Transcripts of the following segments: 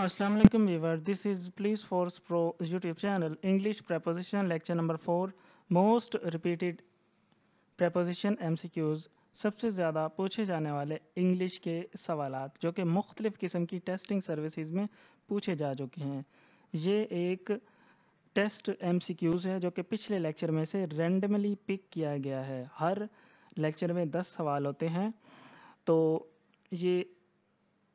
अस्सलाम वालेकुम this is please force pro YouTube channel English preposition lecture number four most repeated C Qs सबसे ज़्यादा पूछे जाने वाले इंग्लिश के सवाल जो कि मुख्तलिफ़ किस्म की टेस्टिंग सर्विसज़ में पूछे जा चुके हैं ये एक टेस्ट क्यूज़ है जो कि पिछले लेक्चर में से रेंडमली पिक किया गया है हर लेक्चर में दस सवाल होते हैं तो ये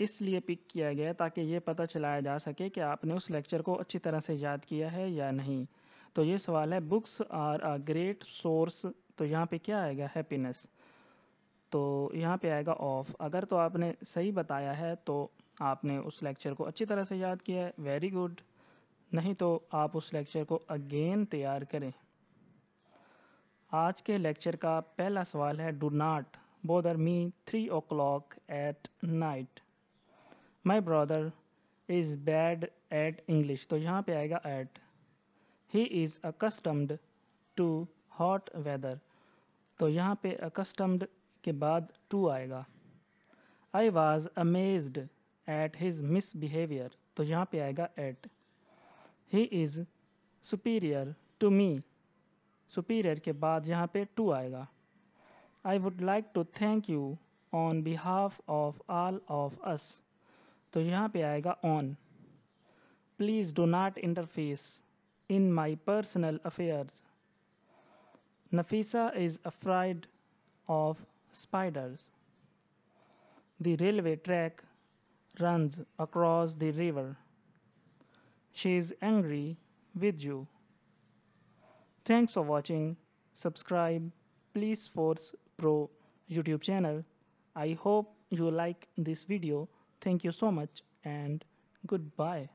इसलिए पिक किया गया ताकि ये पता चलाया जा सके कि आपने उस लेक्चर को अच्छी तरह से याद किया है या नहीं तो ये सवाल है books are a great source तो यहाँ पे क्या आएगा हैप्पीनेस तो यहाँ पे आएगा ऑफ अगर तो आपने सही बताया है तो आपने उस लेक्चर को अच्छी तरह से याद किया है वेरी गुड नहीं तो आप उस लेक्चर को अगेन तैयार करें आज के लेक्चर का पहला सवाल है do not bother me three o'clock at night my brother is bad at English तो यहाँ पे आएगा at he is accustomed to hot weather तो यहाँ पे अकस्टम्ड के बाद टू आएगा I was amazed at his misbehaviour तो यहाँ पे आएगा at he is superior to me superior के बाद यहाँ पे टू आएगा I would like to thank you on behalf of all of us तो यहाँ पे आएगा on please do not interface in my personal affairs Nafisa is afraid of spiders. The railway track runs across the river. She is angry with you. Thanks for watching. Subscribe Please Force Pro YouTube channel. I hope you like this video. Thank you so much and goodbye.